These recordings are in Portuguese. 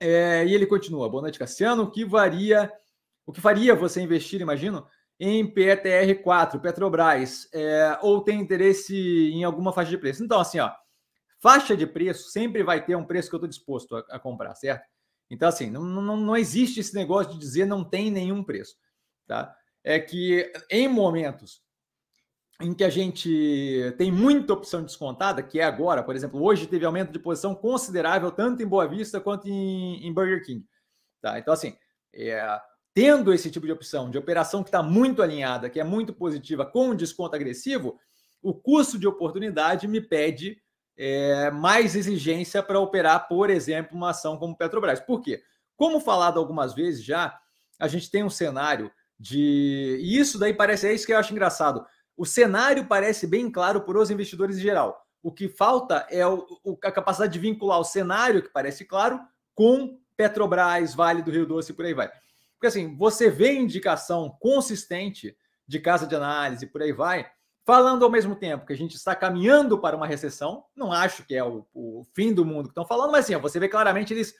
É, e ele continua. Boa noite, Cassiano. O que varia, o que faria você investir, imagino, em PTR4, Petrobras, é, ou tem interesse em alguma faixa de preço? Então, assim, ó, faixa de preço sempre vai ter um preço que eu estou disposto a, a, comprar, certo? Então, assim, não, não, não existe esse negócio de dizer não tem nenhum preço, tá? É que em momentos em que a gente tem muita opção descontada, que é agora, por exemplo, hoje teve aumento de posição considerável, tanto em Boa Vista quanto em, em Burger King. Tá? Então, assim, é, tendo esse tipo de opção, de operação que está muito alinhada, que é muito positiva, com desconto agressivo, o custo de oportunidade me pede é, mais exigência para operar, por exemplo, uma ação como Petrobras. Por quê? Como falado algumas vezes já, a gente tem um cenário de. E isso daí parece, é isso que eu acho engraçado o cenário parece bem claro para os investidores em geral. O que falta é o, o, a capacidade de vincular o cenário, que parece claro, com Petrobras, Vale do Rio Doce e por aí vai. Porque assim, você vê indicação consistente de casa de análise e por aí vai, falando ao mesmo tempo que a gente está caminhando para uma recessão, não acho que é o, o fim do mundo que estão falando, mas assim você vê claramente eles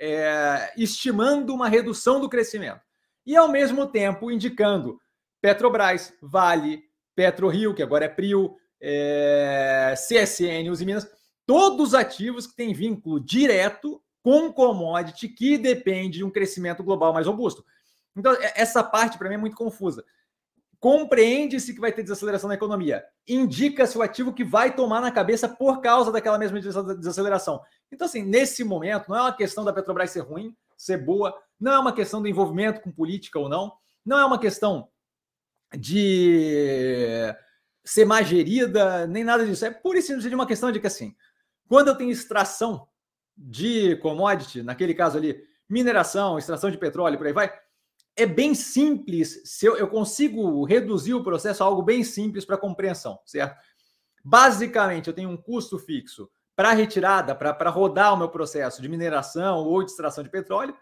é, estimando uma redução do crescimento. E ao mesmo tempo indicando Petrobras, Vale, PetroRio, que agora é Prio, é, CSN, Usiminas, Minas, todos ativos que têm vínculo direto com commodity que depende de um crescimento global mais robusto. Então, é, essa parte para mim é muito confusa. Compreende-se que vai ter desaceleração na economia. Indica-se o ativo que vai tomar na cabeça por causa daquela mesma desaceleração. Então, assim, nesse momento, não é uma questão da Petrobras ser ruim, ser boa, não é uma questão do envolvimento com política ou não, não é uma questão de ser mais gerida, nem nada disso. É por que e de uma questão de que, assim, quando eu tenho extração de commodity, naquele caso ali, mineração, extração de petróleo, por aí vai, é bem simples, se eu, eu consigo reduzir o processo a algo bem simples para compreensão, certo? Basicamente, eu tenho um custo fixo para retirada, para rodar o meu processo de mineração ou de extração de petróleo,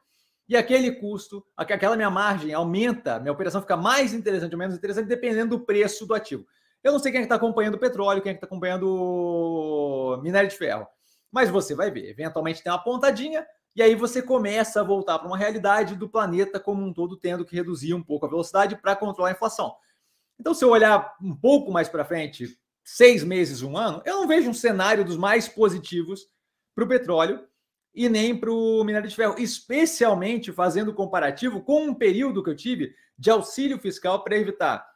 e aquele custo, aquela minha margem aumenta, minha operação fica mais interessante ou menos interessante, dependendo do preço do ativo. Eu não sei quem é está que tá acompanhando petróleo, quem é está que tá acompanhando minério de ferro, mas você vai ver. Eventualmente tem uma pontadinha, e aí você começa a voltar para uma realidade do planeta como um todo, tendo que reduzir um pouco a velocidade para controlar a inflação. Então, se eu olhar um pouco mais para frente, seis meses, um ano, eu não vejo um cenário dos mais positivos para o petróleo e nem para o minério de ferro, especialmente fazendo comparativo com um período que eu tive de auxílio fiscal para evitar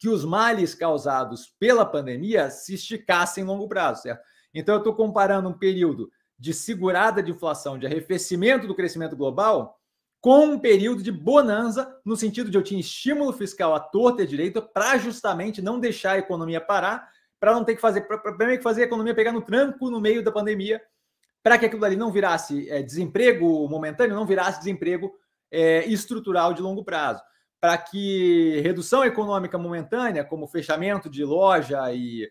que os males causados pela pandemia se esticassem em longo prazo, certo? Então eu estou comparando um período de segurada de inflação, de arrefecimento do crescimento global, com um período de bonança, no sentido de eu tinha estímulo fiscal à torta e à direita para justamente não deixar a economia parar, para não ter que fazer, para que fazer a economia pegar no tranco no meio da pandemia para que aquilo ali não virasse é, desemprego momentâneo, não virasse desemprego é, estrutural de longo prazo, para que redução econômica momentânea, como fechamento de loja e,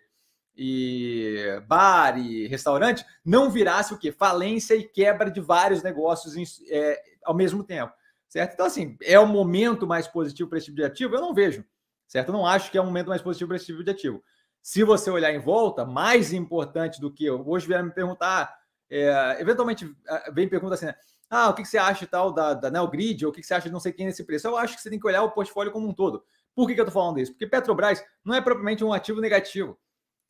e bar e restaurante, não virasse o que? Falência e quebra de vários negócios em, é, ao mesmo tempo. Certo? Então, assim, é o momento mais positivo para esse tipo de ativo? Eu não vejo. Certo? Eu não acho que é o momento mais positivo para esse tipo de ativo. Se você olhar em volta, mais importante do que hoje vieram me perguntar é, eventualmente vem pergunta assim, né? Ah, o que, você acha tal da, da Neogrid? Ou o que, você acha de não sei quem nesse preço? Eu acho que você tem que olhar o portfólio como um todo. Por que, que eu estou falando isso? Porque Petrobras não é propriamente um ativo negativo.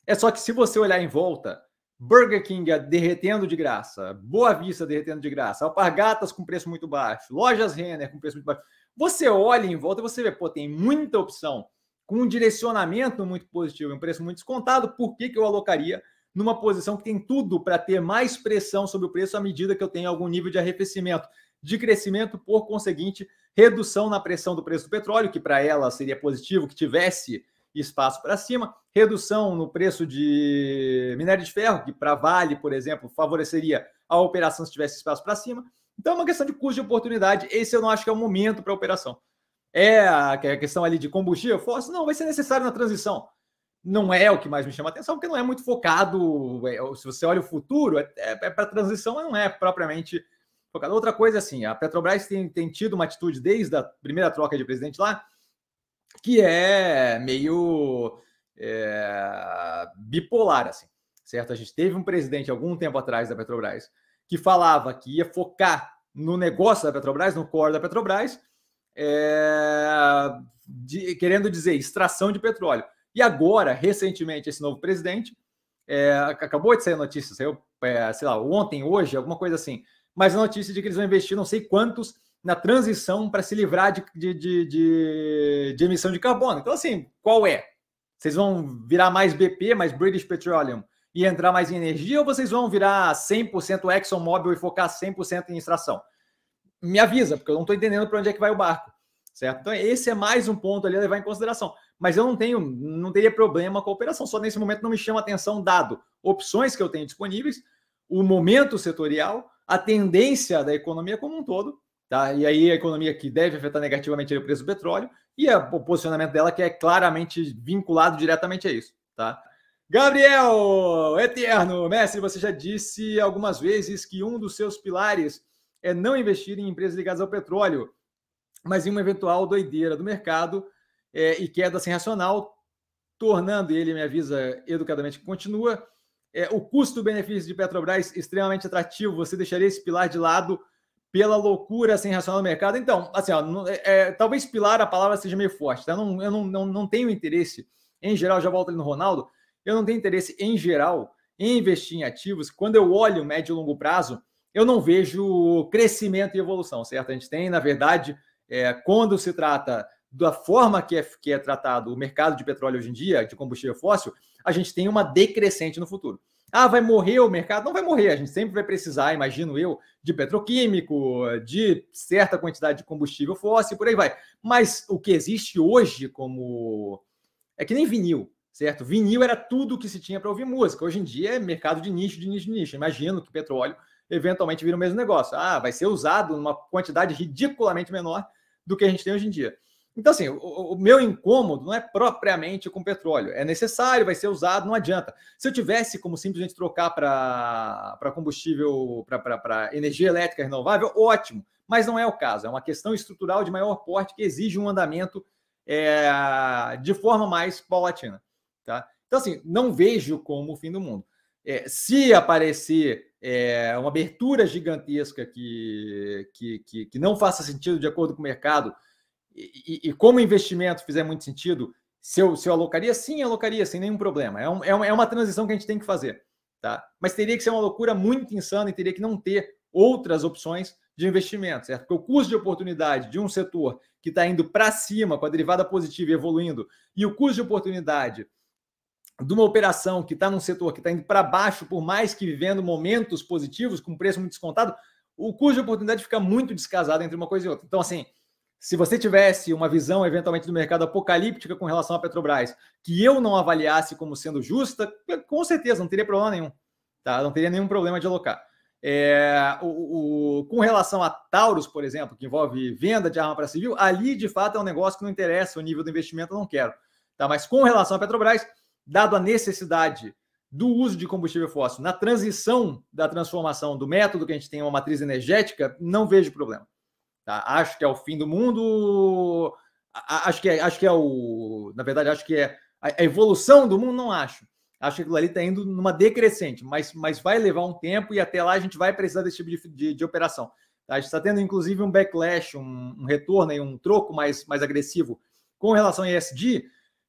É só que se você olhar em volta, Burger King é derretendo de graça, Boa Vista derretendo de graça, Alpargatas com preço muito baixo, Lojas Renner com preço muito baixo. Você olha em volta e você vê, pô, tem muita opção com um direcionamento muito positivo, um preço muito descontado, por que, que eu alocaria numa posição que tem tudo para ter mais pressão sobre o preço à medida que eu tenho algum nível de arrefecimento, de crescimento, por conseguinte, redução na pressão do preço do petróleo, que para ela seria positivo que tivesse espaço para cima, redução no preço de minério de ferro, que para Vale, por exemplo, favoreceria a operação se tivesse espaço para cima. Então é uma questão de custo de oportunidade. Esse eu não acho que é o momento para a operação. É a questão ali de combustível fóssil? Não, vai ser necessário na transição não é o que mais me chama atenção, porque não é muito focado. É, é, se você olha o futuro, é, é, é para transição, não é propriamente focado. Outra coisa, assim, a Petrobras tem, tem, tido uma atitude desde a primeira troca de presidente lá, que é meio é, bipolar, assim, certo? A gente teve um presidente algum tempo atrás da Petrobras que falava que ia focar no negócio da Petrobras, no core da Petrobras, é, de, querendo dizer extração de petróleo. E agora, recentemente, esse novo presidente é, acabou de sair a notícia, saiu, é, sei lá, ontem, hoje, alguma coisa assim. Mas a notícia de que eles vão investir não sei quantos na transição para se livrar de, de, de, de, emissão de carbono. Então, assim, qual é? Vocês vão virar mais BP, mais British Petroleum e entrar mais em energia ou vocês vão virar 100% ExxonMobil e focar 100% em extração? Me avisa, porque eu não estou entendendo para onde é que vai o barco certo? Então, esse é mais um ponto ali a levar em consideração. Mas eu não tenho, não teria problema com a operação, só nesse momento não me chama atenção, dado opções que eu tenho disponíveis, o momento setorial, a tendência da economia como um todo, tá? E aí a economia que deve afetar negativamente o preço do petróleo e o posicionamento dela que é claramente vinculado diretamente a isso, tá? Gabriel Eterno, mestre, você já disse algumas vezes que um dos seus pilares é não investir em empresas ligadas ao petróleo mas em uma eventual doideira do mercado é, e queda sem assim, racional, tornando ele, me avisa educadamente que continua, é, o custo-benefício de Petrobras extremamente atrativo. Você deixaria esse pilar de lado pela loucura sem assim, racional do mercado? Então, assim, ó, é, é, talvez pilar a palavra seja meio forte, tá? Não, eu não, não, não tenho interesse, em geral, já volto ali no Ronaldo, eu não tenho interesse em geral em investir em ativos. Quando eu olho médio e longo prazo, eu não vejo crescimento e evolução, certo? A gente tem, na verdade, é, quando se trata da forma que é, que é tratado o mercado de petróleo hoje em dia, de combustível fóssil, a gente tem uma decrescente no futuro. Ah, vai morrer o mercado? Não vai morrer, a gente sempre vai precisar, imagino eu, de petroquímico, de certa quantidade de combustível fóssil, por aí vai. Mas o que existe hoje como. É que nem vinil, certo? Vinil era tudo que se tinha para ouvir música. Hoje em dia é mercado de nicho, de nicho, de nicho. Imagino que petróleo eventualmente vira o mesmo negócio. Ah, vai ser usado numa quantidade ridiculamente menor do que a gente tem hoje em dia. Então, assim, o, o, meu incômodo não é propriamente com petróleo. É necessário, vai ser usado, não adianta. Se eu tivesse como simplesmente trocar para combustível, para energia elétrica renovável, ótimo. Mas não é o caso. É uma questão estrutural de maior porte que exige um andamento é, de forma mais paulatina. Tá? Então, assim, não vejo como o fim do mundo é, se aparecer é, uma abertura gigantesca que, que, que, que, não faça sentido de acordo com o mercado, e, e, e como investimento fizer muito sentido, se eu, se eu alocaria, sim, alocaria, sem nenhum problema. É, um, é, uma, é uma transição que a gente tem que fazer. Tá? Mas teria que ser uma loucura muito insana e teria que não ter outras opções de investimento, certo? Porque o custo de oportunidade de um setor que está indo para cima com a derivada positiva evoluindo, e o custo de oportunidade de uma operação que está num setor que está indo para baixo, por mais que vivendo momentos positivos, com preço muito descontado, o custo de oportunidade fica muito descasado entre uma coisa e outra. Então, assim, se você tivesse uma visão eventualmente do mercado apocalíptica com relação à Petrobras, que eu não avaliasse como sendo justa, com certeza não teria problema nenhum. Tá? Não teria nenhum problema de alocar. É, o, o, com relação a Taurus, por exemplo, que envolve venda de arma para civil, ali de fato é um negócio que não interessa, o nível do investimento eu não quero. Tá? Mas com relação à Petrobras, dado a necessidade do uso de combustível fóssil na transição da transformação do método que a gente tem uma matriz energética, não vejo problema. Tá? Acho que é o fim do mundo. Acho que é, acho que é o. Na verdade, acho que é a evolução do mundo, não acho. Acho que aquilo ali está indo numa decrescente, mas, mas vai levar um tempo e até lá a gente vai precisar desse tipo de, de, de operação. Tá? A gente está tendo, inclusive, um backlash, um, um retorno e um troco mais, mais agressivo com relação a ESG,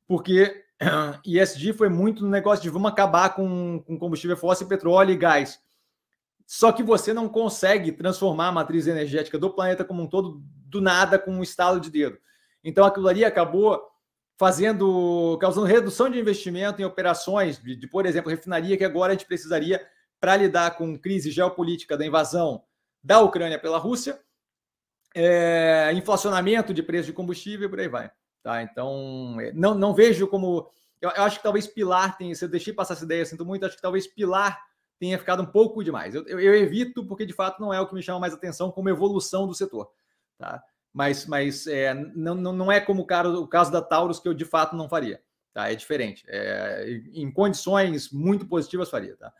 porque ESG foi muito no negócio de vamos acabar com, com combustível fóssil, petróleo e gás. Só que você não consegue transformar a matriz energética do planeta como um todo do nada com um estalo de dedo. Então aquilo ali acabou fazendo, causando redução de investimento em operações de, de por exemplo, refinaria que agora a gente precisaria para lidar com crise geopolítica da invasão da Ucrânia pela Rússia, é, inflacionamento de preço de combustível e por aí vai. Tá? Então, é, não, não vejo como. Eu, eu, acho que talvez Pilar tenha. Se eu deixei passar essa ideia, sinto muito, acho que talvez Pilar tenha ficado um pouco demais. Eu, eu, eu, evito, porque de fato não é o que me chama mais atenção como evolução do setor. Tá? Mas, mas é, não, não, não é como o, cara, o caso da Taurus que eu de fato não faria. Tá? É diferente. É, em condições muito positivas faria. Tá?